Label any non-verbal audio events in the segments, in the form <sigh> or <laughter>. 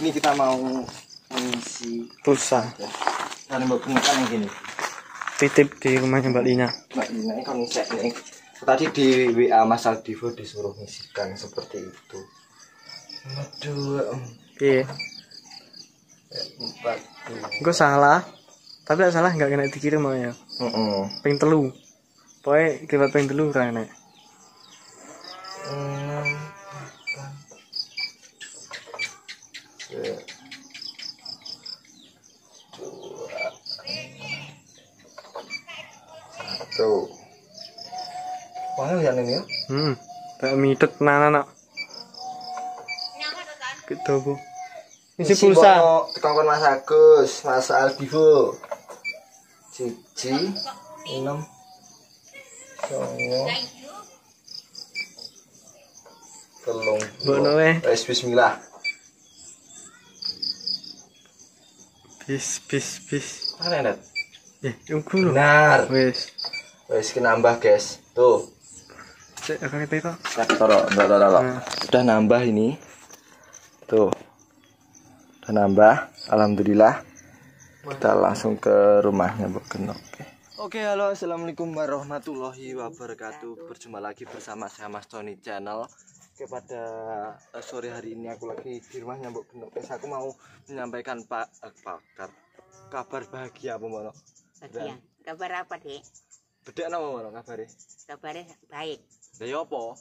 ini kita mau mengisi pulsa ya. dan menggunakan yang gini titip di rumahnya Mbak Lina Mbak Lina ini kami cek nih tadi di WA Mas Aldivo disuruh ngisikan seperti itu aduh iya empat gue salah tapi gak salah nggak kena dikirim mau ya uh -uh. peng telu pokoknya kelipat ping telu kan enak mm. Tuh. Mahal ya ini ya? Hmm. Tak mitet nana nak. Kita nah. gitu, bu. Isi pulsa. Tekongkon Mas Agus, Mas Aldivo. Cici. Enam. Songo. Telung. Bono eh. Bismillah. Bis bis bis. Mana net? Eh, tunggu lho. Benar. wes kena nambah, guys. Tuh. Cek akan itu. Cek toro, enggak toro, lo nah. Sudah nambah ini. Tuh. Sudah nambah. Alhamdulillah. Kita langsung ke rumahnya Bu kenok Oke. Oke, halo. Assalamualaikum warahmatullahi wabarakatuh. Berjumpa lagi bersama saya Mas Tony Channel. Kepada eh, sore hari ini aku lagi di rumahnya Mbok Genok. aku mau menyampaikan Pak eh, kabar bahagia Bu Mono. Kabar apa, Dek? Bedek nama Mono kabare? Kabare baik. Lah yo apa?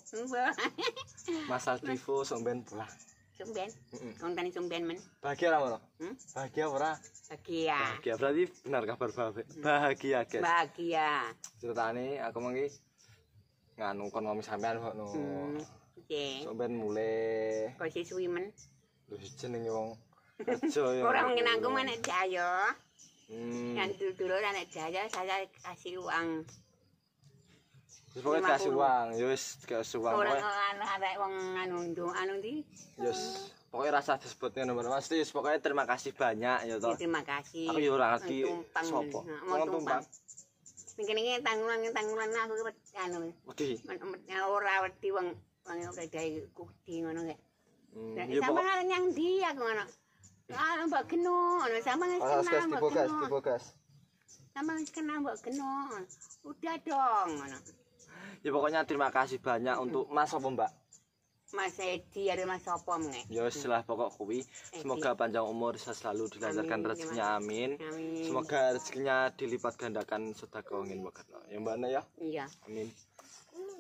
Masal tifo somben pula. Somben? Heeh. Kon tani somben men. Bahagia ora Mono? Hmm? Bahagia ora? Bahagia. Bahagia berarti benar kabar bahagia. Hmm. Bahagia, guys. Bahagia. Ceritane aku mengki nganu kon ngomong sampean kok no. Nggih. mulai. Kau sih swimmen. men? Lho orang wong mana ya. mungkin aku jaya. Hmm. Yang dulu-dulu anak jaya saya kasih uang. Terus pokoknya kasih uang, yos kasih uang. orang orang ada uang anu anu di. yos ya Pokoknya rasa disebutnya nomor mas Tis, pokoknya terima kasih banyak ya toh. Ya, terima kasih. Aku ya lagi. Sopo. Mau tumpang. Mungkin ini tanggungan tanggungan aku anu. Wedi. orang wedi wong ono kedai kudi ngono ya. Nah, sama hal yang dia ngono. Ah, mbak Geno, nah, sama ngasih ah, nama mbak Geno. Dibogas, Sama kenal mbak Geno. Udah dong ngono. Ya pokoknya terima kasih banyak untuk Mas apa Mbak? Mas Edi ada Mas Sopo nih. Ya setelah pokok kuwi semoga panjang umur selalu dilancarkan rezekinya amin. amin. Semoga rezekinya dilipat gandakan sedekah ngin banget. Ya Mbak ya? Iya. Amin.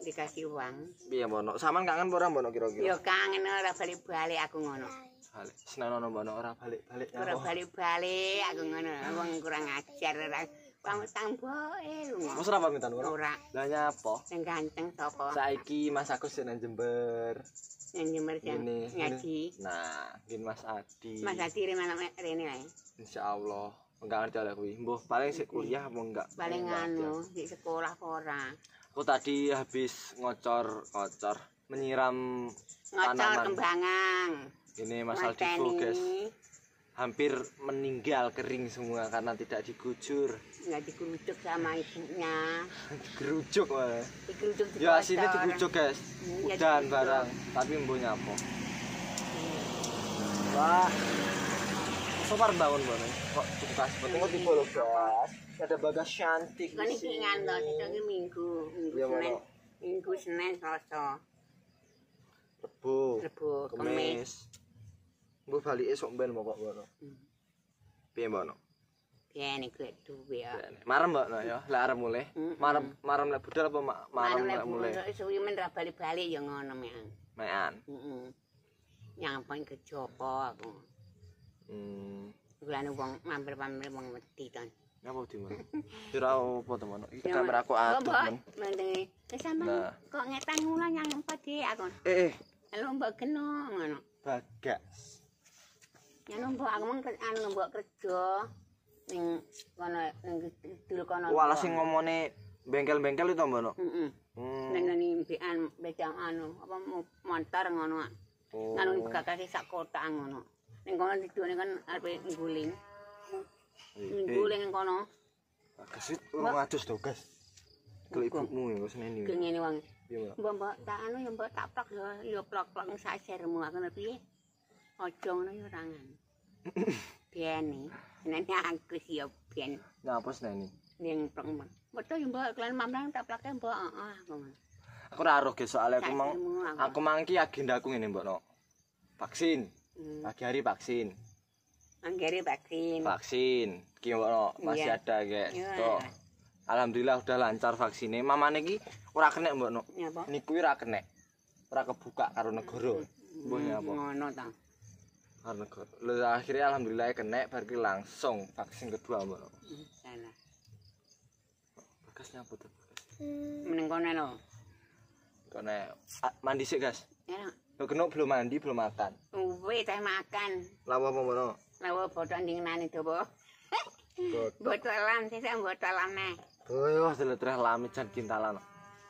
dikasih uang. Iya, Mbono. Saman kangen apa ora, Mbono kira-kira? Ya kangen ora balik-balik aku ngono. Balik. Senen ono Mbono ora balik-balik. Ora balik-balik aku ngono. Wong kurang ajar ora. Pamutang boe. Mos ora pamitan ora. Ora. Lah nyapa? Sing ganteng sapa? Saiki Mas Agus sing Jember. Yang Jember ngaji. Nah, gin Mas Adi. Mas Adi rene mana rene wae. Insyaallah. Enggak ngerti lah kuwi. Mbah paling sik kuliah apa enggak? Paling anu, sik sekolah ora. aku tadi habis ngocor ngocor menyiram ngocor tanaman. kembangan ini masal diku guys hampir meninggal kering semua karena tidak digujur nggak dikucur sama ibunya <laughs> digerucuk wah di ya sini digerucuk guys ya, barang tapi mbo nyapo hmm. Iya. wah sopar bangun bangun kok cukup kasih penting tipe lo guys ada bagas cantik kan ini ingin lo minggu minggu ya, senin minggu senin selasa rebu rebu kemis bu balik esok ben mau kok bu no pih bu no pih ini gue tuh ya marem bu no ya lah arem mulai hmm. marem marem lah budal apa mak marem lah mulai suwi mendra balik balik yang ngono mian mian hmm. yang paling kecokok aku hmm. gue lalu bang mampir mampir bang mati tuh Ngapa dimono? Ora apa temono. Iki kameraku atuh, Mun. Mandenge. Wis sampe kok ngetang ngulo nyang apa di aku. Eh. Halo eh. Mbak Geno ngono. Bagas. Ya nombok aku mung anu nombok kerja ning kono ning dul kono. Wala sing ngomone bengkel-bengkel itu mbono. Heeh. Hmm. Nang mbian becang anu apa montar, ngono. Oh. Anu buka kaki sak kota ngono. Ning kono didune kan arep guling. Minggu ning kono. Gesit oh, to, Gas. Kelu ibumu ya Senin iki. Ngene wong. Mbok, tak anu ya Mbok tak plok ya, plok-plok sak sermu aku nepi. Aja ngono ya rangan. <laughs> Biyen iki, e. nene aku sih ya biyen. Ngapus nene. Ning plok mbok. ya Mbok kelan mamrang tak plok Mbok. Heeh, Aku ora aruh ge aku mau aku mangki agendaku ngene Mbok no. Vaksin. Hmm. Pagi hari vaksin. anggere vaksin. Vaksin. Ki ono masih ada ge. Alhamdulillah udah lancar vaksinnya. Mamane ki ora kena mbok nok. Niku ora kena. Ora kebuka karo negara. Mbok mm. apa? Ngono ta. Karo negara. Lha akhirnya alhamdulillah kena bar ki langsung vaksin kedua mbok nok. Hmm, salah. Bekasnya apa tuh? Mending kene lho. Kene mandi sik, Guys. Ya. Kena belum mandi, belum makan. Uwe teh makan. Lah apa mbok Lawa botol dinginane dawa. Botolan <laughs> sisa botolane. Koyo seletrah lami jan cintalan.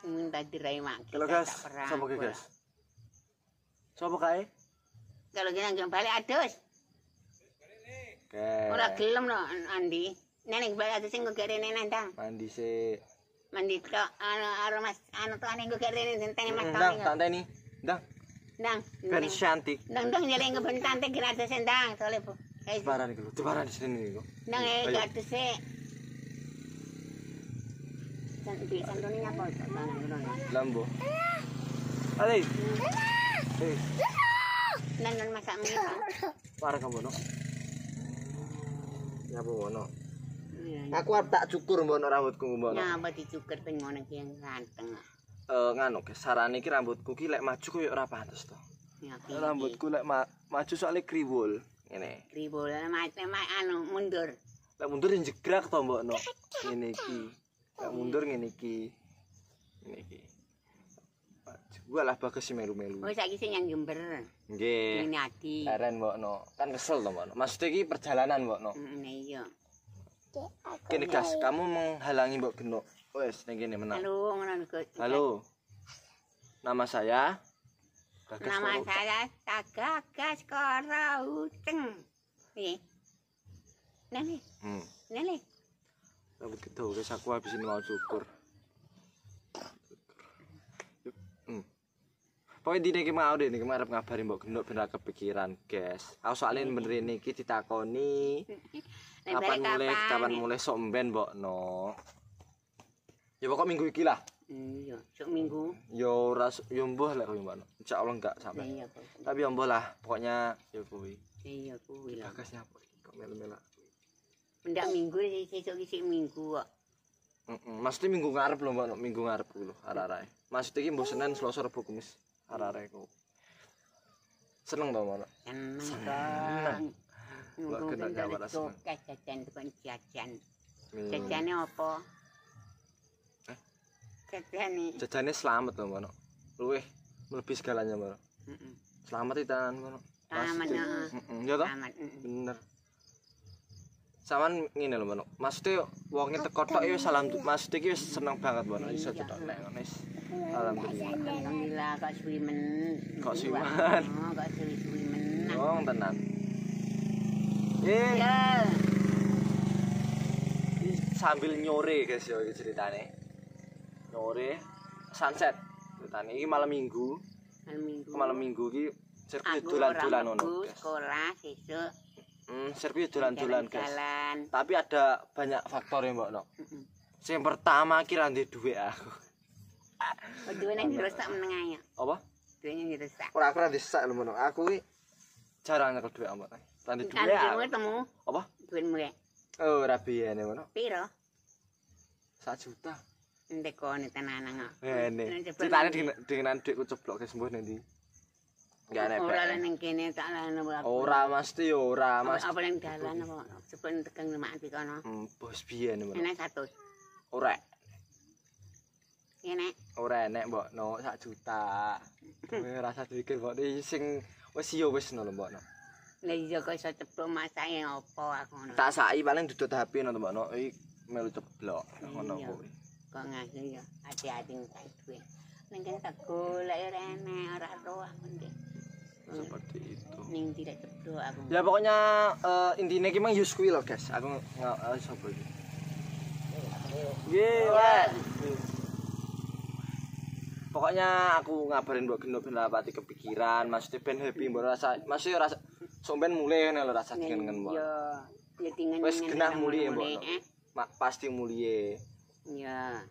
Minta hmm, dirai mak. Kalau guys, sapa guys? Sapa kae? Kalau gini yang balik adus. Oke. Ora gelem no Andi. Nenek balik adus sing gere nenek ta. Mandi to anu mas anu to anu gere nenek ten mas Ndang, eh, tante ni. Ndang. Ndang. Ben cantik. Ndang ndang nyeleng ben cantik gratis ndang. Tole bu. Jebaran iku, jebaran di iku. Nang e gak dese. Sen bi santune nyapa to? Lambo. Ali. Hey. Neng, nang masak ngene. Pare kamu no. Nyapa ngono. Aku arep tak cukur mbono rambutku mbono. Nah, mbok cukur, ping ngono ki yang ganteng. Eh ngono ge, sarane iki rambutku ki lek maju koyo ora pantes to. Rambutku lek maju soalnya kriwul. ini ribola macam macam anu mundur lah mundur yang jegrak toh mbak no ini mundur ini ki ini ki gue lah bagus si melu melu oh sakit yang gember gede ini hati keren kan kesel toh mbak no maksudnya ki perjalanan mbak no ini yo Kini kamu menghalangi Mbok Genok. Wes, ini gini menang. Halo, menang Halo. Nama saya. Gagas Nama Koro saya Gagas Koro Uteng. Nih. Nih. Hmm. Nih. Nih. Nah, begitu, aku habisin hmm. mau cukur. Pokoknya dini ini mau deh, ini mau ngabarin mbak genduk bener kepikiran guys Aku soalnya ini bener ditakoni Kapan mulai, kapan mulai somben mbak no Ya pokok minggu ini lah Iya, cuk minggu. Yo ora yo mbuh lek kowe mbakno. Cak ulang sampe. Iya, Tapi yo mbuh lah, pokoknya yo kuwi. Iya, kuwi lah. Bagas nyapu kok mel-mel. Ndak minggu iki sesuk minggu kok. Heeh, maksudnya minggu ngarep loh, mbakno, minggu ngarep kuwi lho, arek-arek. Maksudnya iki mbuh Senin, Selasa, Rabu, Kamis, arek-arek kok. Seneng to mbakno? Seneng. Wah, kena gawe rasane. Kok depan jajan. Jajane opo? jajane jajane selamat lho mono luweh mlebi segalanya mono heeh selamat itu tangan mono tangan yo to bener Saman ngene lho mono maksude wonge teko tok yo salam maksude iki wis seneng banget mono iso cetok nek ngono wis alhamdulillah kok suwi men kok suwi men <laughs> oh, kok suwi men wong tenan Eh. Yeah. Sambil nyore guys yo ceritane. sore sunset dan ini malam minggu malam minggu malam minggu ini serpi dolan dolan ono sekolah sesuk hmm, serpi dolan dolan guys jalan. tapi ada banyak faktor ya mbak no yang pertama kira nanti duit aku oh, duit yang dirusak menengahnya apa duit yang dirusak kurang kurang dirusak loh aku ini jarang nyekel duit mbak nanti duit ya apa oh, duit mbak oh rapi ya piro satu juta Ndek kone tenanan kok. Ngene. Ceritane dengan dhuwitku ceblok guys mbuh nanti. Enggak nek. Ora lan ning kene tak lan ora. Ora mesti yo ora, Mas. Apa ning dalan apa sepen tegang lemak di kono. Hmm, bos biyen mbuh. Enek 100. Ora. Enek. Ora enek mbok no sak juta. Kowe rasa dikir mbok iki sing wis yo wis no mbok no. Lah iya kok iso ceblok masak yang opo aku ngono. Tak saiki paling duduk HP ngono mbok no iki melu ceblok ngono kuwi. kok ngaku ya hati-hati ngkai duit mungkin tak golek ora enak ora roh mending seperti itu ning tidak ceblok aku ya pokoknya uh, eh, intinya ki yus kuwi lho guys aku uh, sapa iki Gila. Iya. Pokoknya aku ngabarin buat Geno ben rapati kepikiran, maksudnya ben happy mbok rasa, maksudnya rasa somben mulai ngene lo rasa dingin-dingin mbok. Yo, iya. ya dingin-dingin. Wis genah muli ya, mbok. Eh. Pasti mulie. Iya.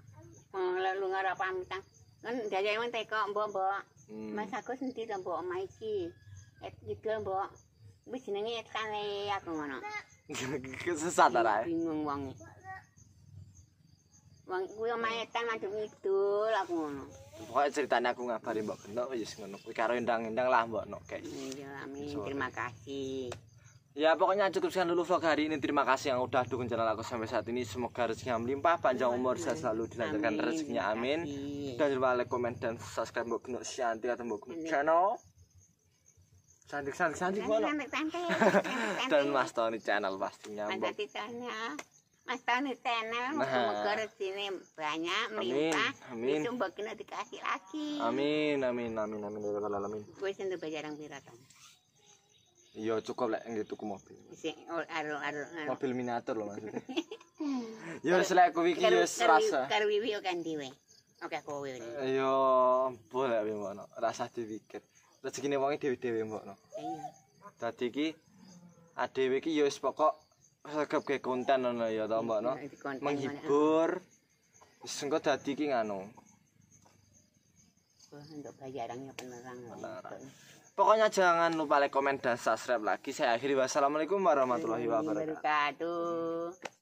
Kalau lu ngarap pamitan, kan dia yang mentai kok, mbok mbok. Hmm. Mas aku sendiri dong mbok omai ki. Et gitu mbok. Bu senengnya et kan aku ngono. <laughs> Kesesat lah. Bingung wangi. Wangi gue omai etan macam itu lah aku ngono. Pokoknya ceritanya aku ngabarin mbok kenok, ya sengono. Kita rindang-rindang lah mbok nok Iya, amin. Terima kasih. Ya pokoknya cukup sekian dulu vlog hari ini. Terima kasih yang udah dukung channel aku sampai saat ini. Semoga rezekinya melimpah, panjang umur, saya selalu dilancarkan rezekinya. Amin. Dan jangan lupa like, komen dan subscribe Mbok Gnuk Sianti atau Mbok channel. Cantik cantik cantik bono. <laughs> Dan Mas Tony channel pastinya. Mbok. Mas Tony channel nah. semoga rezekinya banyak melimpah. Amin. Itu Mbok dikasih lagi. Amin amin amin amin Amin, amin, amin Gue sentuh bajarang biratan. Iya cukup lek nggih tuku mobil. Sik aru oh, aru Mobil miniatur lho maksudnya. Ya wis <laughs> lek kuwi iki wis rasa. Karo wiwi yo kan dhewe. Oke aku wiwi. Iya boleh wiwi mbok no. Rasa dipikir. Rezekine wonge dhewe-dhewe mbok no. Iya. Dadi iki adewe iki ya wis pokok sregep ge konten ngono ya to mbok no. Menghibur. Wis engko dadi iki nganu. Wah, entuk bayarannya penerang. Penerang. Pokoknya jangan lupa like, komen, dan subscribe lagi. Saya akhiri. Wassalamualaikum warahmatullahi wabarakatuh.